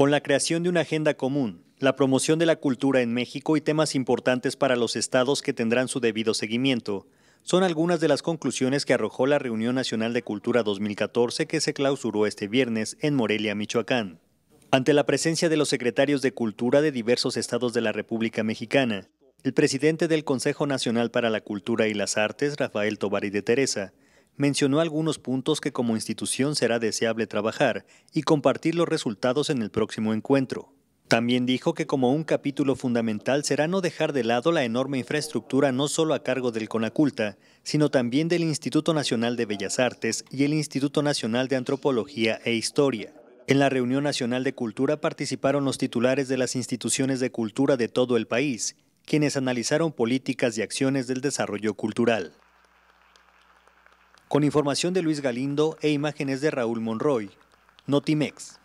con la creación de una agenda común, la promoción de la cultura en México y temas importantes para los estados que tendrán su debido seguimiento. Son algunas de las conclusiones que arrojó la Reunión Nacional de Cultura 2014 que se clausuró este viernes en Morelia, Michoacán. Ante la presencia de los secretarios de Cultura de diversos estados de la República Mexicana, el presidente del Consejo Nacional para la Cultura y las Artes, Rafael y de Teresa, mencionó algunos puntos que como institución será deseable trabajar y compartir los resultados en el próximo encuentro. También dijo que como un capítulo fundamental será no dejar de lado la enorme infraestructura no solo a cargo del CONACULTA, sino también del Instituto Nacional de Bellas Artes y el Instituto Nacional de Antropología e Historia. En la reunión nacional de cultura participaron los titulares de las instituciones de cultura de todo el país, quienes analizaron políticas y acciones del desarrollo cultural. Con información de Luis Galindo e imágenes de Raúl Monroy, Notimex.